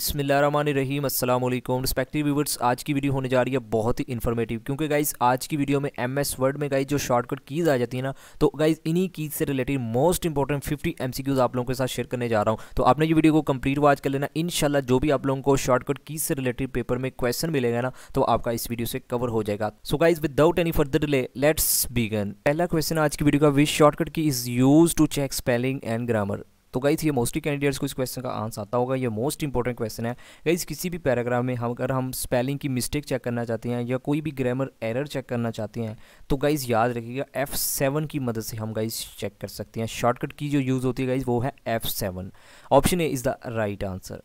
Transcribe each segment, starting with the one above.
बिसमीम अल्लाम respective viewers आज की वीडियो होने जा रही है बहुत ही इन्फॉर्मेटिव क्योंकि गाइज आज की वीडियो में एम एस वर्ड में गाइज जो शॉर्टकट कीज़ आ जाती है ना तो गाइज इन्हीं कीज़ से related most important fifty M C Qs आप लोगों के साथ शेयर करने जा रहा हूँ तो आपने ये वीडियो को कंप्लीट वाच कर लेना इन जो भी आप लोगों को शॉर्टकट कीज़ से रिलेटेड पेपर में क्वेश्चन मिलेगा ना तो आपका इस वीडियो से कवर हो जाएगा so guys without any further delay let's begin पहला क्वेश्चन आज की वीडियो का which shortcut key is use to check spelling and grammar तो गाइज़ ये मोस्टली कैंडिडेट्स को इस क्वेश्चन का आंसर आता होगा ये मोस्ट इंपॉर्टेंट क्वेश्चन है गाइज़ किसी भी पैराग्राफ में हम अगर हम स्पेलिंग की मिस्टेक चेक करना चाहते हैं या कोई भी ग्रामर एरर चेक करना चाहते हैं तो गाइज़ याद रखिएगा एफ़ सेवन की मदद से हम गाइज़ चेक कर सकते हैं शॉर्टकट की जो यूज़ होती है गाइज़ वो है F seven option A is the right answer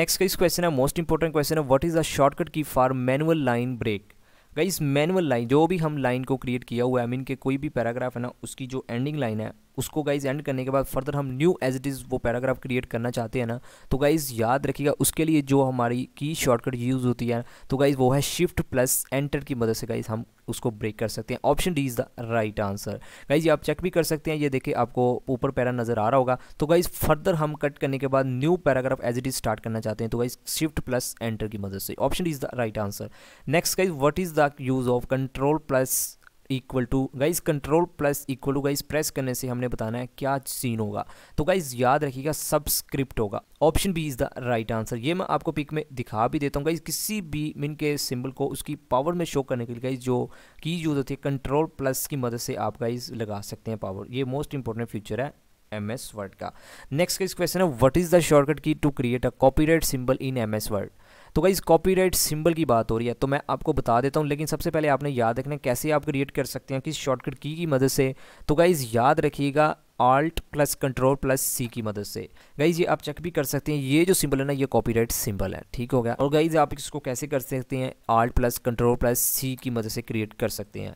next guys question है मोस्ट इंपॉर्टेंट क्वेश्चन है what is the shortcut key for manual line break guys manual line जो भी हम लाइन को क्रिएट किया हुआ है आई मीन के कोई भी पैराग्राफ है ना उसकी जो एंडिंग लाइन है उसको गाइज एंड करने के बाद फर्दर हम न्यू एज इट इज़ वो पैराग्राफ क्रिएट करना चाहते हैं ना तो गाइज़ याद रखिएगा उसके लिए जो हमारी की शॉर्टकट यूज़ होती है तो गाइज़ वो है शिफ्ट प्लस एंटर की मदद से गाइज़ हम उसको ब्रेक कर सकते हैं option D is the right answer guys ये आप चेक भी कर सकते हैं ये देखिए आपको ऊपर पैरा नज़र आ रहा होगा तो गाइज फर्दर हम कट करने के बाद new paragraph as it is start करना चाहते हैं तो गाइज शिफ्ट प्लस एंटर की मदद से option is the right answer next guys what is the use of control plus equal to guys control plus equal to guys press करने से हमने बताना है क्या सीन होगा तो गाइज याद रखिएगा सबस्क्रिप्ट होगा option B is the right answer ये मैं आपको पिक में दिखा भी देता हूँ गाइज किसी भी मिन के सिंबल को उसकी पावर में शो करने के लिए गाइज जो की यूज होती है कंट्रोल प्लस की मदद से आप गाइज लगा सकते हैं पावर ये मोस्ट इंपॉर्टेंट फीचर है एम एस वर्ड का नेक्स्ट का इस क्वेश्चन है what is the shortcut key to create a copyright symbol in M S word तो गाइज़ कॉपीराइट सिंबल की बात हो रही है तो मैं आपको बता देता हूँ लेकिन सबसे पहले आपने याद रखना कैसे आप क्रिएट कर सकते हैं किस शॉर्टकट की की मदद से तो गाइज़ याद रखिएगा alt plus control plus C की मदद से गाइज ये आप चेक भी कर सकते हैं ये जो सिंबल है ना ये कॉपीराइट सिंबल है ठीक हो गया और गाइज आप इसको कैसे कर सकते हैं alt plus control plus C की मदद से क्रिएट कर सकते हैं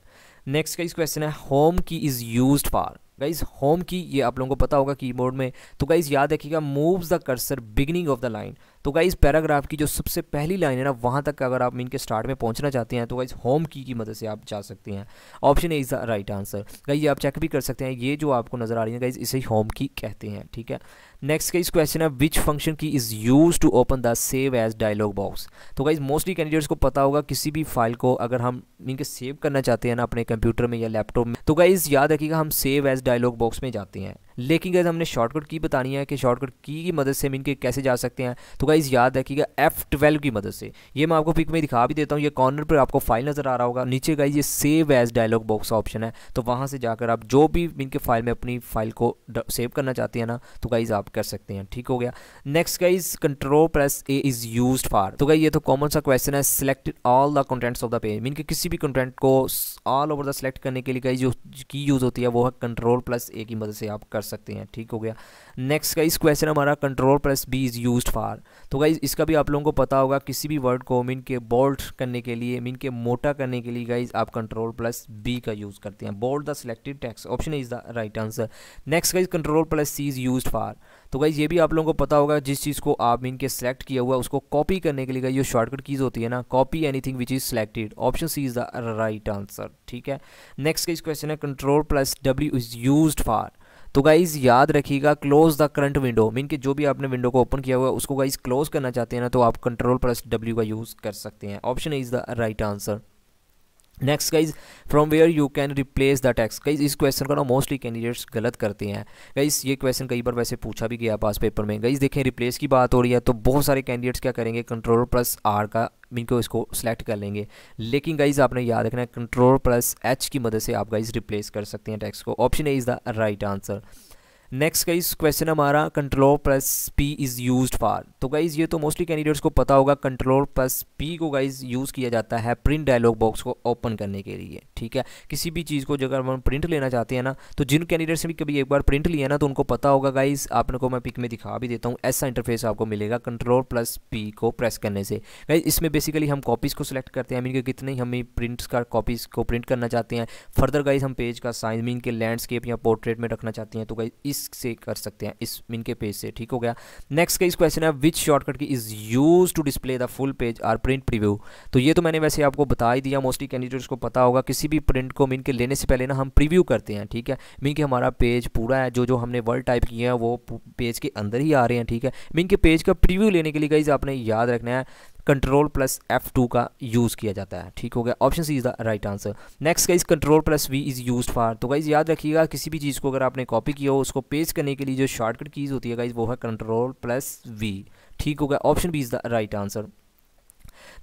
नेक्स्ट गाइज क्वेश्चन है home key is use for guys home key ये आप लोगों को पता होगा कीबोर्ड में तो गाइज याद रखिएगा moves the cursor beginning of the line तो इस पैराग्राफ की जो सबसे पहली लाइन है ना वहाँ तक अगर आप इनके स्टार्ट में पहुँचना चाहते हैं तो गाइज़ होम की की मदद से आप जा सकते हैं option A is the right answer guys ये आप चेक भी कर सकते हैं ये जो आपको नज़र आ रही है गाइज इसे होम की कहते हैं ठीक है नेक्स्ट गाइज क्वेश्चन है which function key is use to open the save as dialog box तो गाइज मोस्टली कैंडिडेट्स को पता होगा किसी भी फाइल को अगर हम इनके सेव करना चाहते हैं ना अपने कंप्यूटर में या लैपटॉप में तो गाइज़ याद रखिएगा हम सेव एज डायलॉग बॉक्स में जाते हैं लेकिन गैस हमने शॉर्टकट की बतानी है कि शॉर्टकट की की मदद से हम इनके कैसे जा सकते हैं तो गाइज़ याद रखिएगा एफ़ ट्वेल्व की मदद से ये मैं आपको पिक में दिखा भी देता हूँ ये कॉर्नर पर आपको फाइल नज़र आ रहा होगा नीचे गाइज ये save as dialog box option है तो वहाँ से जाकर आप जो भी इनके फाइल में अपनी फाइल को सेव करना चाहते हैं ना तो गाइज़ आप कर सकते हैं ठीक हो गया next guys control press A is use for तो गाइज ये तो कॉमन सा क्वेश्चन है select all the contents of the page mean के किसी भी कंटेंट को ऑल ओवर द सेलेक्ट करने के लिए गाइज जो की यूज़ होती है वो है कंट्रोल प्लस ए की मदद से आप कर कर सकते हैं ठीक हो गया नेक्स्ट का इस क्वेश्चन हमारा control plus B is use for तो गाइज इसका भी आप लोगों को पता होगा किसी भी वर्ड को मीन के बोल्ट करने के लिए मीन के मोटा करने के लिए गाइज आप कंट्रोल प्लस बी का यूज़ करते हैं bold the selected text option is the right answer next guys control plus C is use for तो गाइज ये भी आप लोगों को पता होगा जिस चीज़ को आप मीन के सेलेक्ट किया हुआ उसको कॉपी करने के लिए गाइज जो शॉर्टकट कीज़ होती है ना copy anything which is selected option C is the right answer ठीक है नेक्स्ट का इस क्वेश्चन है control plus W is use for तो गाइज़ याद रखिएगा close the current window mean कि जो भी आपने विंडो को ओपन किया हुआ है उसको गाइज़ क्लोज करना चाहते हैं ना तो आप कंट्रोल प्लस डब्ल्यू का यूज़ कर सकते हैं option is the right answer next guys from where you can replace the text guys इस क्वेश्चन का ना मोस्टली कैंडिडेट्स गलत करते हैं गाइज ये क्वेश्चन कई बार वैसे पूछा भी गया पास पेपर में गाइज देखें रिप्लेस की बात हो रही है तो बहुत सारे कैंडिडेट्स क्या करेंगे कंट्रोल प्लस आर का इनको इसको सेलेक्ट कर लेंगे लेकिन गाइज आपने याद रखना है कंट्रोल प्लस एच की मदद से आप गाइज रिप्लेस कर सकते हैं टेक्स्ट को option A is the right answer next guys question हमारा control plus P is use for तो गाइज़ ये तो मोस्टली कैंडिडेट्स को पता होगा कंट्रोल प्लस पी को गाइज़ यूज़ किया जाता है प्रिंट डायलॉग बॉक्स को ओपन करने के लिए ठीक है किसी भी चीज़ को जब हम प्रिंट लेना चाहते हैं ना तो जिन कैंडिडेट्स ने भी कभी एक बार प्रिंट लिया ना तो उनको पता होगा गाइज़ आपने को मैं पिक में दिखा भी देता हूँ ऐसा इंटरफेस आपको मिलेगा कंट्रोल प्लस पी को प्रेस करने से गाइज इसमें बेसिकली हम कॉपीज़ को सिलेक्ट करते हैं मीन के कितने हमें प्रिंट्स का कॉपीज़ को प्रिंट करना चाहते हैं फर्दर गाइज हम पेज का साइज मीन के लैंडस्केप या पोर्ट्रेट में रखना चाहते हैं तो गाइज इस से कर सकते हैं इस इनके पेज से ठीक हो गया नेक्स्ट का इस क्वेश्चन है which shortcut key is use to display the full page or print preview तो ये तो मैंने वैसे आपको बता ही दिया मोस्टली कैंडिडेट्स को पता होगा किसी भी प्रिंट को मीन के लेने से पहले ना हम प्रिव्यू करते हैं ठीक है मीन के हमारा पेज पूरा है जो जो हमने वर्ड टाइप किए हैं वो पेज के अंदर ही आ रहे हैं ठीक है मीन के पेज का प्रिव्यू लेने के लिए गाइज आपने याद रखना है कंट्रोल प्लस एफ टू का यूज़ किया जाता है ठीक हो गया option C is the right answer next guys control plus V is use for तो गाइज याद रखिएगा किसी भी चीज़ को अगर आपने कॉपी किया हो उसको पेज करने के लिए जो शॉर्टकट कीज़ होती है गाइज वो है कंट्रोल प्लस वी ठीक हो गया option B is the right answer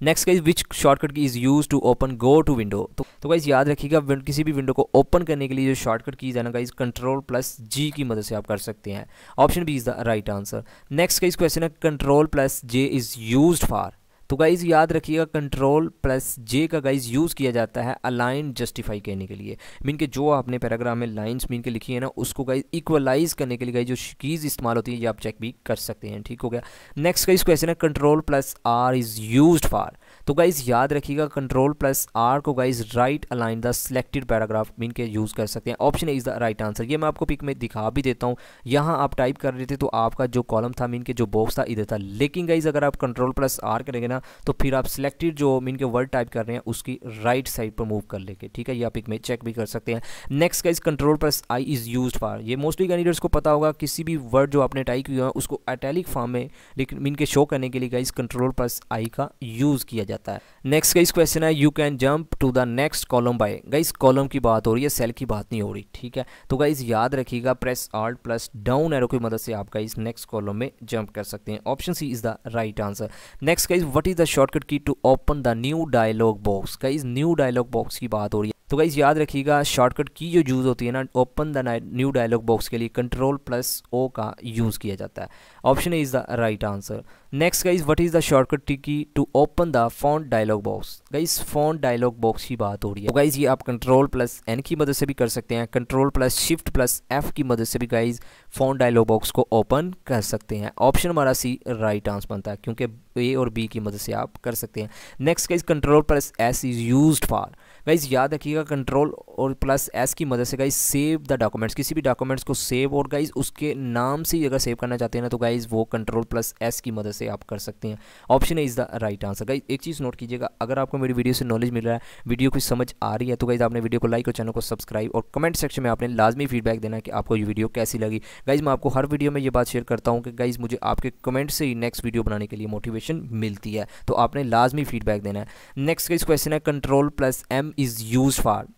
next guys which shortcut key is use to open go to window तो तो गाइज याद रखिएगा किसी भी विंडो को ओपन करने के लिए जो शॉर्टकट कीज है ना गाइज कंट्रोल प्लस जी की मदद से आप कर सकते हैं option B is the right answer next guys question है control plus J is use for तो गाइज़ याद रखिएगा कंट्रोल प्लस जे का गाइज़ यूज़ किया जाता है अलाइन जस्टिफाई करने के लिए मीन के जो आपने पैराग्राम में लाइन्स मीन के लिखी है ना उसको गाइज इक्वलाइज करने के लिए गाइज जो कीज़ इस्तेमाल होती है ये आप चेक भी कर सकते हैं ठीक हो गया नेक्स्ट गाइज क्वेश्चन है control plus R is use for तो गाइज़ याद रखिएगा कंट्रोल प्लस आर को guys right align the selected paragraph mean के यूज़ कर सकते हैं option is the right answer ये मैं आपको पिक में दिखा भी देता हूँ यहाँ आप टाइप कर रहे थे तो आपका जो कॉलम था मीन के जो बॉक्स था इधर था लेकिन गाइज़ अगर आप कंट्रोल प्लस आर करेंगे ना तो फिर आप सिलेक्टेड जो मीन के वर्ड टाइप कर रहे हैं उसकी राइट साइड पर मूव कर लेंगे ठीक है ये आप पिक में चेक भी कर सकते हैं next guys control plus I is use for ये मोस्टली कैंडिडेट्स को पता होगा किसी भी वर्ड जो आपने टाइप किया है उसको अटैलिक फॉर्म में लेकिन मीन के शो करने के लिए गाइज कंट्रोल प्लस आई का यूज़ किया जाता है जाता है नेक्स्ट का इस क्वेश्चन है you can jump to the next column by guys column की बात हो रही है सेल की बात नहीं हो रही ठीक है तो गाइस याद रखिएगा press alt plus down arrow की मदद से आप गाइस नेक्स्ट कॉलम में जंप कर सकते हैं option C is the right answer next guys what is the shortcut key to open the new dialog box guys new dialog box की बात हो रही है तो गाइज़ याद रखिएगा शॉर्टकट की जो यूज़ होती है ना open the new dialog box के लिए कंट्रोल प्लस ओ का यूज़ किया जाता है option A is the right answer next guys what is the shortcut T key to open the font dialog box guys font dialog box की बात हो रही है तो गाइज ये आप कंट्रोल प्लस एन की मदद से भी कर सकते हैं control plus shift plus F की मदद से भी गाइज फॉन्ट डायलॉग बॉक्स को ओपन कर सकते हैं ऑप्शन हमारा सी राइट आंसर बनता है क्योंकि ए और बी की मदद से आप कर सकते हैं next guys control plus S is use for guys याद रखिएगा कंट्रोल और प्लस एस की मदद से गाइज सेव द डॉक्यूमेंट्स किसी भी डॉक्यूमेंट्स को सेव और गाइज उसके नाम से ही अगर सेव करना चाहते हैं ना तो गाइज़ वो कंट्रोल प्लस एस की मदद से आप कर सकते हैं ऑप्शन है is the right answer guys एक चीज़ नोट कीजिएगा अगर आपको मेरी वीडियो से नॉलेज मिल रहा है वीडियो की समझ आ रही है तो गाइज़ आपने वीडियो को लाइक और चैनल को सब्सक्राइब और कमेंट सेक्शन में आपने लाजमी फीडबैक देना कि आपको ये वीडियो कैसी लगी गाइज़ मैं आपको हर वीडियो में ये बात शेयर करता हूँ कि गाइज़ मुझे आपके कमेंट से ही नेक्स्ट वीडियो बनाने के लिए मोटिवेशन मिलती है तो आपने लाजमी फीडबैक देना है नेक्स्ट गाइज क्वेश्चन है control plus M is use for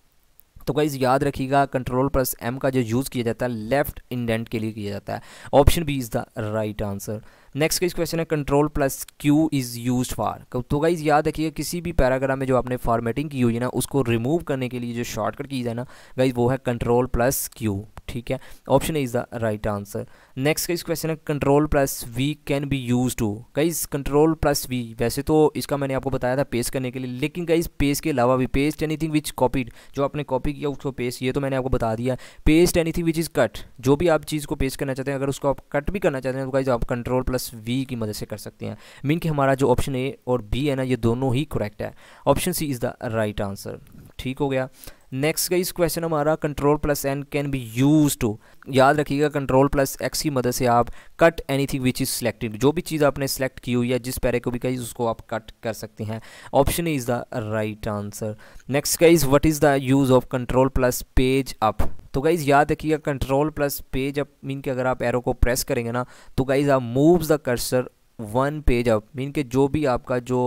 तो गाइज़ याद रखिएगा कंट्रोल प्लस एम का जो यूज़ किया जाता है लेफ्ट इंडेंट के लिए किया जाता है option B is the right answer next का इस क्वेश्चन है control plus Q is use for तो गाइज़ याद रखिएगा किसी भी पैराग्राफ में जो आपने फॉर्मेटिंग की हुई है ना उसको रिमूव करने के लिए जो शॉर्टकट की जाए ना गाइज़ वो है कंट्रोल प्लस क्यू ठीक है option A is the right answer next का इस क्वेश्चन है control plus V can be use to guys control plus V वैसे तो इसका मैंने आपको बताया था पेस्ट करने के लिए लेकिन गाइज पेस्ट के अलावा भी पेस्ट एनीथिंग विच कॉपीड जो आपने कॉपी किया उसको पेस्ट ये तो मैंने आपको बता दिया paste anything which is cut जो भी आप चीज़ को पेस्ट करना चाहते हैं अगर उसको आप कट भी करना चाहते हैं तो गाइज आप कंट्रोल प्लस वी की मदद से कर सकते हैं मीन कि हमारा जो ऑप्शन ए और बी है ना ये दोनों ही करेक्ट है option C is the right answer ठीक हो गया नेक्स्ट का इस क्वेश्चन हमारा control plus N can be use to याद रखिएगा कंट्रोल प्लस एक्स की मदद से आप cut anything which is selected जो भी चीज़ आपने सेलेक्ट की हुई है जिस पैरे को भी कही उसको आप कट कर सकते हैं option is the right answer next guys what is the use of control plus page up तो गाइज़ याद रखिएगा control plus page up mean कि अगर आप एरो को प्रेस करेंगे ना तो गाइज़ आप moves the cursor one page up mean के जो भी आपका जो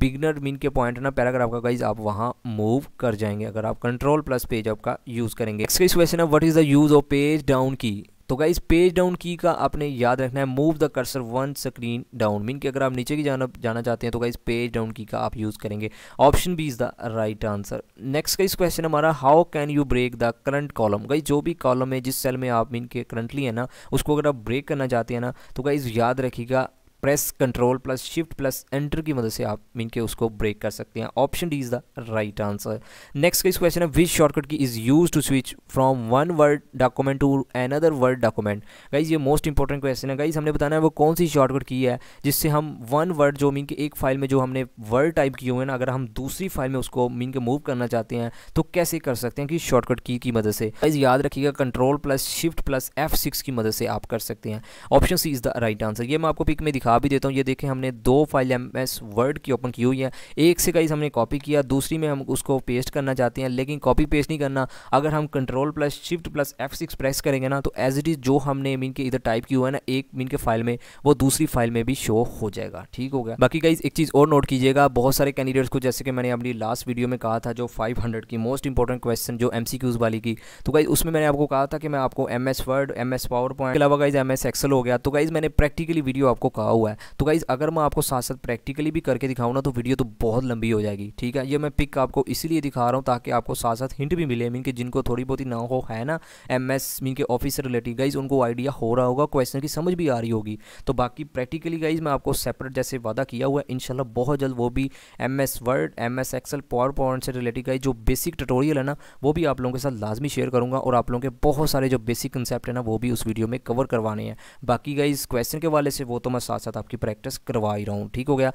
बिगनर मीन के पॉइंट है ना पैराग्राफ का गाइज आप वहाँ मूव कर जाएंगे अगर आप कंट्रोल प्लस पेज अप का यूज़ करेंगे नेक्स्ट क्वेश्चन है what is the use of page down key तो गाइज पेज डाउन की का आपने याद रखना है move the cursor one screen down mean के अगर आप नीचे की जाना जाना चाहते हैं तो गाइज पेज डाउन की का आप यूज़ करेंगे option B is the right answer next guys question हमारा how can you break the current column guys जो भी कॉलम है जिस सेल में आप मीन के करंटली है ना उसको अगर आप ब्रेक करना चाहते हैं ना तो गाइज याद रखिएगा press control plus shift plus enter की मदद से आप मीन के उसको ब्रेक कर सकते हैं option D is the right answer next का इस क्वेश्चन है which shortcut key is use to switch from one word document to another word document guys ये मोस्ट इंपॉर्टेंट क्वेश्चन है गाइज हमने बताना है वो कौन सी शॉर्टकट की है जिससे हम वन वर्ड जो मीन के एक फाइल में जो हमने वर्ड टाइप किए हुए हैं अगर हम दूसरी फाइल में उसको मीन के मूव करना चाहते हैं तो कैसे कर सकते हैं कि शॉर्टकट की की मदद से गाइज याद रखिएगा control plus shift plus F six की मदद से आप कर सकते हैं option C is the right answer ये मैं आपको पिक में दिखा दिखा भी देता हूँ ये देखें हमने दो फाइल एम एस वर्ड की ओपन की हुई है एक से कई हमने कॉपी किया दूसरी में हम उसको पेस्ट करना चाहते हैं लेकिन कॉपी पेस्ट नहीं करना अगर हम control plus shift plus F six press करेंगे ना तो एज इट इज़ जो हमने मीन के इधर टाइप किया हुआ है ना एक मीन के फाइल में वो दूसरी फाइल में भी शो हो जाएगा ठीक हो गया बाकी कई एक चीज़ और नोट कीजिएगा बहुत सारे कैंडिडेट्स को जैसे कि मैंने अपनी लास्ट वीडियो में कहा था जो फाइव की मोस्ट इंपॉर्टेंट क्वेश्चन जो एम वाली की तो गाइज उसमें मैंने आपको कहा था कि मैं आपको M S word M S PowerPoint के अलावा गाइज एम एस एक्सल हो गया तो गाइज मैंने प्रैक्टिकली वीडियो आपको कहा हुआ है तो गाइज़ अगर मैं आपको साथ साथ प्रैक्टिकली भी करके दिखाऊँ ना तो वीडियो तो बहुत लंबी हो जाएगी ठीक है ये मैं पिक आपको इसलिए दिखा रहा हूँ ताकि आपको साथ साथ हिंट भी मिले मीन कि जिनको थोड़ी बहुत ही ना हो है ना एम एस मीन के ऑफिस से रिलेटेड गाइज़ उनको आइडिया हो रहा होगा क्वेश्चन की समझ भी आ रही होगी तो बाकी प्रैक्टिकली गाइज़ मैं आपको सेपरेट जैसे वादा किया हुआ है इनशाला बहुत जल्द वो भी M S word M S Excel PowerPoint से रिलेटेड गाइज जो बेसिक टटोरियल है ना वो भी आप लोगों के साथ लाजमी शेयर करूँगा और आप लोगों के बहुत सारे जो बेसिक कंसेप्ट है ना वो भी उस वीडियो में कवर करवाने हैं बाकी गाइज क्वेश्चन के वाले से वो तो मैं साथ साथ आपकी प्रैक्टिस करवा ही रहा हूँ ठीक हो गया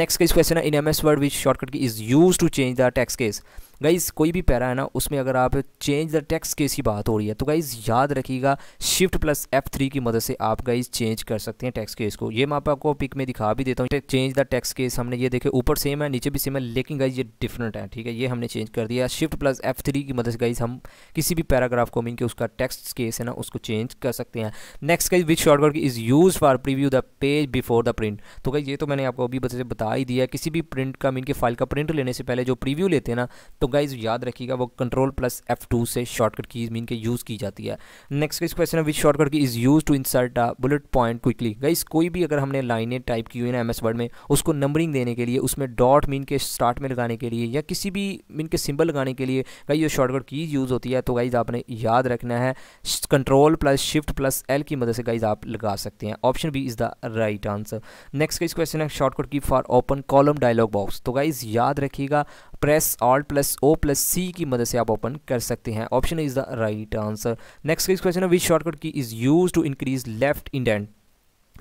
नेक्स्ट केस क्वेश्चन है in M S word which shortcut key is use to change the text case guys कोई भी पैरा है ना उसमें अगर आप चेंज द टेक्स केस की बात हो रही है तो गाइज़ याद रखिएगा शिफ्ट प्लस एफ थ्री की मदद से आप गाइज़ चेंज कर सकते हैं टैक्स केस को ये मैं आपको पिक में दिखा भी देता हूँ चेंज द टैक्स केस हमने ये देखे ऊपर सेम है नीचे भी सेम है लेकिन गाइज़ ये डिफरेंट है ठीक है ये हमने चेंज कर दिया शिफ्ट प्लस एफ थ्री की मदद से गाइज़ हम किसी भी पैराग्राफ को मीन के उसका टैक्स केस है ना उसको चेंज कर सकते हैं next guys which shortcut is use for preview the page before the print तो गाइज ये तो मैंने आपको अभी बता ही दिया किसी भी प्रिंट का मीन के फाइल का प्रिंट लेने से पहले जो प्रीव्यू लेते हैं ना तो तो गाइज याद रखिएगा वो कंट्रोल प्लस एफ टू से शॉर्टकट की मीन के यूज़ की जाती है नेक्स्ट इस क्वेश्चन है which shortcut key is use to insert a bullet point quickly guys कोई भी अगर हमने लाइनें टाइप की हुई ना एम एस वर्ड में उसको नंबरिंग देने के लिए उसमें डॉट मीन के स्टार्ट में लगाने के लिए या किसी भी मीन के सिंबल लगाने के लिए गाइज ये शॉर्टकट की यूज़ होती है तो गाइज आपने याद रखना है control plus shift plus L की मदद से गाइज आप लगा सकते हैं option B is the right answer next का इस क्वेश्चन है shortcut key for open column dialog box तो गाइज याद रखिएगा press alt plus O plus C की मदद से आप ओपन कर सकते हैं option is the right answer next question है which shortcut key is use to increase left indent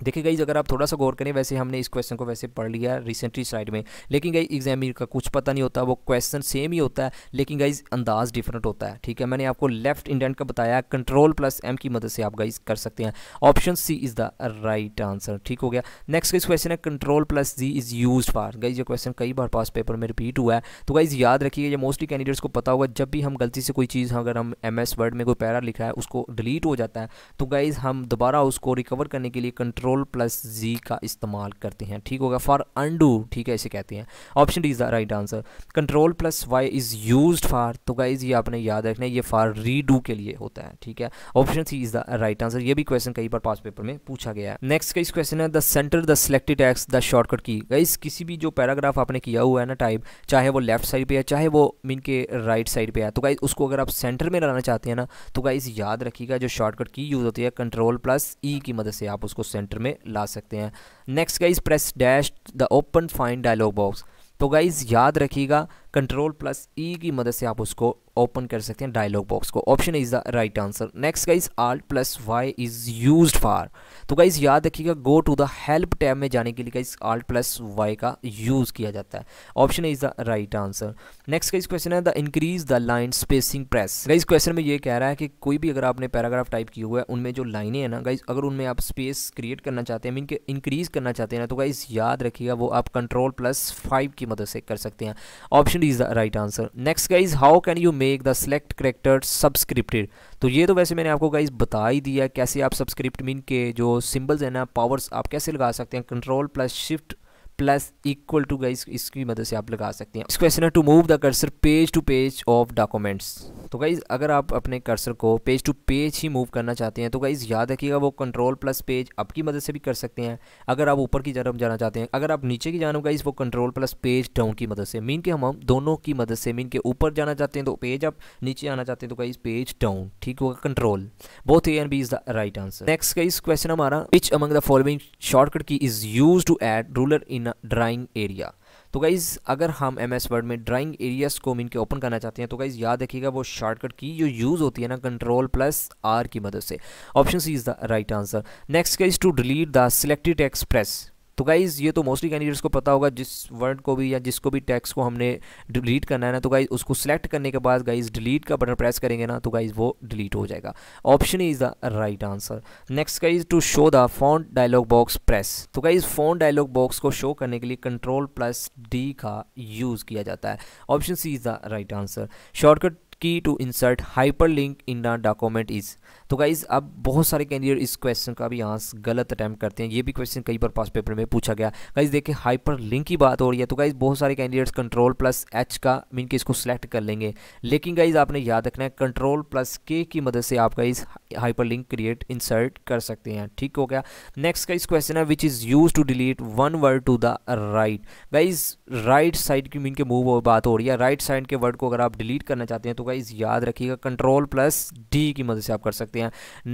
देखिए गई अगर आप थोड़ा सा गौर करें वैसे हमने इस क्वेश्चन को वैसे पढ़ लिया रिसेंटली स्लाइड में लेकिन गई एग्जामिनर का कुछ पता नहीं होता वो क्वेश्चन सेम ही होता है लेकिन गाइज अंदाज डिफरेंट होता है ठीक है मैंने आपको लेफ्ट इंडेंट का बताया कंट्रोल प्लस एम की मदद से आप गाइज कर सकते हैं option C is the right answer ठीक हो गया नेक्स्ट गई क्वेश्चन है control plus G is use for guys ये क्वेश्चन कई बार पास पेपर में रिपीट हुआ है तो गाइज याद रखिए ये मोस्टली कैंडिडेट्स को पता होगा जब भी हम गलती से कोई चीज़ अगर हम एम एस वर्ड में कोई पैरा लिखा है उसको डिलीट हो जाता है तो गाइज़ हम दोबारा उसको रिकवर करने के लिए कंट्रोल कंट्रोल प्लस जी का इस्तेमाल करते हैं ठीक होगा फॉर अनडू ठीक है इसे कहते हैं option D is the right answer control plus Y is use for तो गाइज ये आपने याद रखना है ये फॉर रीडू के लिए होता है ठीक है option C is the right answer ये भी क्वेश्चन कई बार पास पेपर में पूछा गया है नेक्स्ट का इस क्वेश्चन है the center the selected text the shortcut key guys किसी भी जो पैराग्राफ आपने किया हुआ है ना टाइप चाहे वो लेफ्ट साइड पर है चाहे वो मीन के राइट साइड पर है तो गाइज उसको अगर आप सेंटर में लाना चाहते हैं ना तो गाइज याद रखिएगा जो शॉर्टकट की यूज़ होती है कंट्रोल प्लस ई की मदद से आप उसको सेंटर सेंटर में ला सकते हैं next guys press dash the open find dialog box तो गाइज याद रखिएगा कंट्रोल प्लस ई की मदद से आप उसको ओपन कर सकते हैं डायलॉग बॉक्स को option is the right answer next guys alt plus Y is use for तो गाइज़ याद रखिएगा go to the help tab में जाने के लिए गाइज आल्ट प्लस वाई का यूज़ किया जाता है option is the right answer next guys question है the increase the line spacing press guys question में ये कह रहा है कि कोई भी अगर आपने पैराग्राफ टाइप किया हुआ है उनमें जो लाइने हैं ना गाइज अगर उनमें आप स्पेस क्रिएट करना चाहते हैं मीन के इंक्रीज़ करना चाहते हैं ना तो गाइज़ याद रखिएगा वो आप कंट्रोल प्लस फाइव की मदद से कर सकते हैं option is the right answer next guys how can you make the select character subscripted तो ये तो वैसे मैंने आपको गाइज बता ही दिया कैसे आप सब्सक्रिप्ट मीन के जो सिंबल्स हैं ना पावर्स आप कैसे लगा सकते हैं control plus shift plus equal to guys इसकी मदद से आप लगा सकते हैं इस क्वेश्चन है to move the cursor page to page of documents तो गाइज़ अगर आप अपने कर्सर को पेज टू पेज ही मूव करना चाहते हैं तो गाइज़ याद रखिएगा वो कंट्रोल प्लस पेज अप की मदद से भी कर सकते हैं अगर आप ऊपर की जानब जाना चाहते हैं अगर आप नीचे की जानव गाइज़ वो कंट्रोल प्लस पेज डाउन की मदद से मीन के हम दोनों की मदद से मीन के ऊपर जाना चाहते हैं तो पेज अप नीचे आना चाहते हैं तो गाइज़ पेज डाउन ठीक होगा control both A and B is the right answer next guys question हमारा which among the following shortcut key is use to add ruler in drawing area तो guys अगर हम एम एस वर्ड में drawing areas को mean के open करना चाहते हैं तो गाइज़ याद रखिएगा वो शॉर्टकट की जो यूज़ होती है ना कंट्रोल प्लस आर की मदद से option C is the right answer next guys to delete the selected express तो गाइज़ ये तो मोस्टली कैंडिडेट्स को पता होगा जिस वर्ड को भी या जिसको भी टैक्स को हमने डिलीट करना है ना तो गाइज़ उसको सेलेक्ट करने के बाद गाइज़ डिलीट का बटन प्रेस करेंगे ना तो गाइज़ वो डिलीट हो जाएगा option is the right answer next guys to show the font dialog box press तो गाइज़ फोन डायलॉग बॉक्स को शो करने के लिए कंट्रोल प्लस डी का यूज़ किया जाता है option C is the right answer shortcut key to insert hyperlink in the document is तो गाइज अब बहुत सारे कैंडिडेट इस क्वेश्चन का भी यहाँ गलत अटैम्प्ट करते हैं ये भी क्वेश्चन कई बार पास पेपर में पूछा गया गाइज देखिए हाइपर लिंक की बात हो रही है तो गाइज बहुत सारे कैंडिडेट्स कंट्रोल प्लस एच का मीन के इसको सेलेक्ट कर लेंगे लेकिन गाइज आपने याद रखना है कंट्रोल प्लस के की मदद से आप guys hyperlink create insert कर सकते हैं ठीक हो गया नेक्स्ट का इस क्वेश्चन है which is use to delete one word to the right guys right side की मीन के मूव बात हो रही है राइट right साइड के वर्ड को अगर आप डिलीट करना चाहते हैं तो गाइज याद रखिएगा कंट्रोल प्लस डी की मदद से आप कर सकते हैं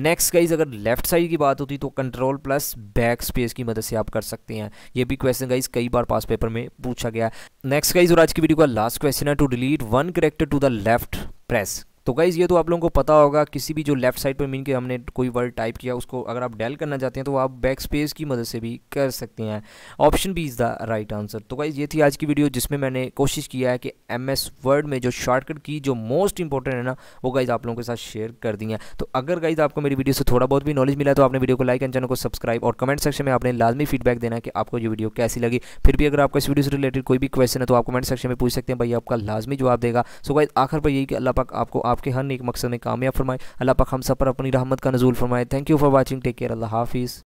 नेक्स्ट गाइज अगर लेफ्ट साइड की बात होती तो कंट्रोल प्लस बैक स्पेस की मदद से आप कर सकते हैं ये भी क्वेश्चन गाइज कई बार पास पेपर में पूछा गया नेक्स्ट गाइज और आज की वीडियो का लास्ट क्वेश्चन है to delete one character to the left press तो गाइज़ ये तो आप लोगों को पता होगा किसी भी जो लेफ्ट साइड पर मीन के हमने कोई वर्ड टाइप किया उसको अगर आप डेल करना चाहते हैं तो आप बैक स्पेस की मदद से भी कर सकते हैं option B is the right answer तो गाइज़ ये थी आज की वीडियो जिसमें मैंने कोशिश किया है कि एम एस वर्ड में जो शॉर्टकट की जो मोस्ट इंपॉर्टेंट है ना वो गाइज़ आप लोगों के साथ शेयर कर दी है तो अगर गाइज़ आपको मेरी वीडियो से थोड़ा बहुत भी नॉलेज मिला तो आपने वीडियो को लाइक एंड चैनल को सब्सक्राइब और कमेंट सेक्शन में आपने लाजमी फीडबैक देना है कि आपको ये वीडियो कैसी लगी फिर भी अगर आपको इस वीडियो से रिलेटेड कोई भी क्वेश्चन है तो आप कमेंट सेक्शन में पूछ सकते हैं भाई आपका लाजमी जवाब देगा सो गाइज आखिर पर यही कि अल्लाह पाक आपको आपके हर एक मकसद में कामयाब फरमाए अल्लाह पाक हम सब पर अपनी रहमत का नजूल फरमाए thank you for watching take care अल्लाह हाफिज़